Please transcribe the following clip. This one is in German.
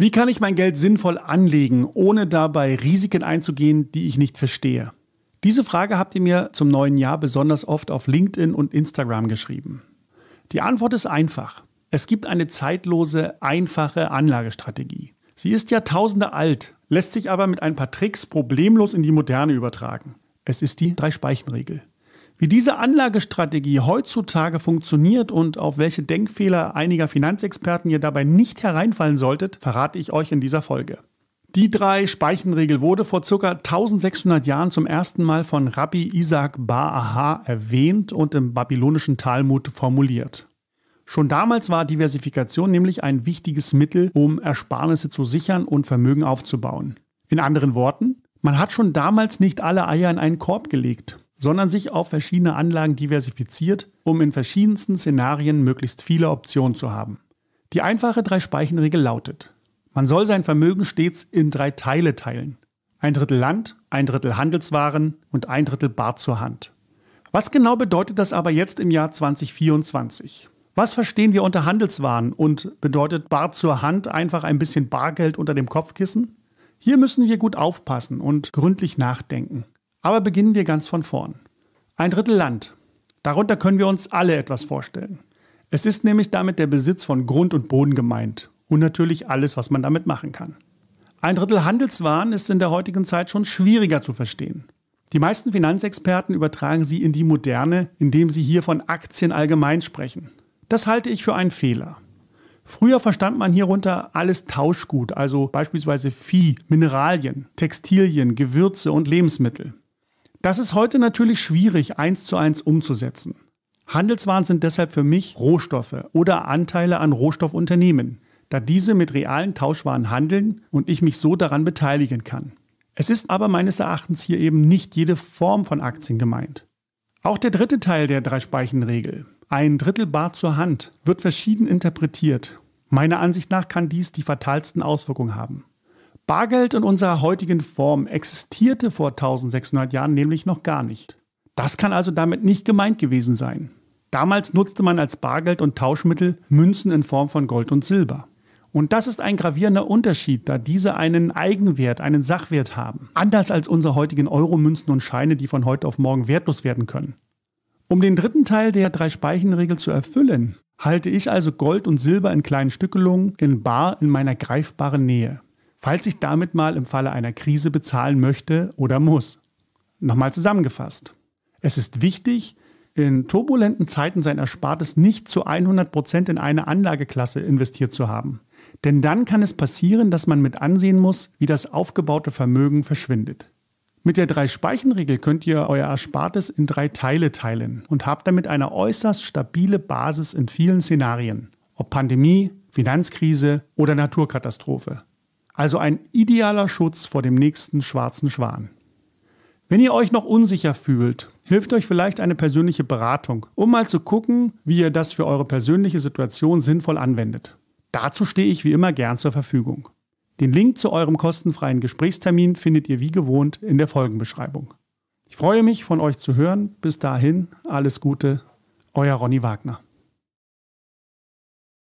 Wie kann ich mein Geld sinnvoll anlegen, ohne dabei Risiken einzugehen, die ich nicht verstehe? Diese Frage habt ihr mir zum neuen Jahr besonders oft auf LinkedIn und Instagram geschrieben. Die Antwort ist einfach. Es gibt eine zeitlose, einfache Anlagestrategie. Sie ist Jahrtausende alt, lässt sich aber mit ein paar Tricks problemlos in die Moderne übertragen. Es ist die Drei-Speichen-Regel. Wie diese Anlagestrategie heutzutage funktioniert und auf welche Denkfehler einiger Finanzexperten ihr dabei nicht hereinfallen solltet, verrate ich euch in dieser Folge. Die drei Speichenregel wurde vor ca. 1600 Jahren zum ersten Mal von Rabbi Isaac Ba'aha erwähnt und im babylonischen Talmud formuliert. Schon damals war Diversifikation nämlich ein wichtiges Mittel, um Ersparnisse zu sichern und Vermögen aufzubauen. In anderen Worten, man hat schon damals nicht alle Eier in einen Korb gelegt sondern sich auf verschiedene Anlagen diversifiziert, um in verschiedensten Szenarien möglichst viele Optionen zu haben. Die einfache Drei-Speichen-Regel lautet, man soll sein Vermögen stets in drei Teile teilen. Ein Drittel Land, ein Drittel Handelswaren und ein Drittel Bar zur Hand. Was genau bedeutet das aber jetzt im Jahr 2024? Was verstehen wir unter Handelswaren und bedeutet Bar zur Hand einfach ein bisschen Bargeld unter dem Kopfkissen? Hier müssen wir gut aufpassen und gründlich nachdenken. Aber beginnen wir ganz von vorn. Ein Drittel Land. Darunter können wir uns alle etwas vorstellen. Es ist nämlich damit der Besitz von Grund und Boden gemeint und natürlich alles, was man damit machen kann. Ein Drittel Handelswaren ist in der heutigen Zeit schon schwieriger zu verstehen. Die meisten Finanzexperten übertragen sie in die Moderne, indem sie hier von Aktien allgemein sprechen. Das halte ich für einen Fehler. Früher verstand man hierunter alles Tauschgut, also beispielsweise Vieh, Mineralien, Textilien, Gewürze und Lebensmittel. Das ist heute natürlich schwierig, eins zu eins umzusetzen. Handelswaren sind deshalb für mich Rohstoffe oder Anteile an Rohstoffunternehmen, da diese mit realen Tauschwaren handeln und ich mich so daran beteiligen kann. Es ist aber meines Erachtens hier eben nicht jede Form von Aktien gemeint. Auch der dritte Teil der Drei-Speichen-Regel, ein Drittel Bar zur Hand, wird verschieden interpretiert. Meiner Ansicht nach kann dies die fatalsten Auswirkungen haben. Bargeld in unserer heutigen Form existierte vor 1600 Jahren nämlich noch gar nicht. Das kann also damit nicht gemeint gewesen sein. Damals nutzte man als Bargeld und Tauschmittel Münzen in Form von Gold und Silber. Und das ist ein gravierender Unterschied, da diese einen Eigenwert, einen Sachwert haben. Anders als unsere heutigen Euro-Münzen und Scheine, die von heute auf morgen wertlos werden können. Um den dritten Teil der Drei-Speichen-Regel zu erfüllen, halte ich also Gold und Silber in kleinen Stückelungen in bar in meiner greifbaren Nähe falls ich damit mal im Falle einer Krise bezahlen möchte oder muss. Nochmal zusammengefasst. Es ist wichtig, in turbulenten Zeiten sein Erspartes nicht zu 100% Prozent in eine Anlageklasse investiert zu haben. Denn dann kann es passieren, dass man mit ansehen muss, wie das aufgebaute Vermögen verschwindet. Mit der Drei-Speichen-Regel könnt ihr euer Erspartes in drei Teile teilen und habt damit eine äußerst stabile Basis in vielen Szenarien, ob Pandemie, Finanzkrise oder Naturkatastrophe. Also ein idealer Schutz vor dem nächsten schwarzen Schwan. Wenn ihr euch noch unsicher fühlt, hilft euch vielleicht eine persönliche Beratung, um mal zu gucken, wie ihr das für eure persönliche Situation sinnvoll anwendet. Dazu stehe ich wie immer gern zur Verfügung. Den Link zu eurem kostenfreien Gesprächstermin findet ihr wie gewohnt in der Folgenbeschreibung. Ich freue mich, von euch zu hören. Bis dahin, alles Gute, euer Ronny Wagner.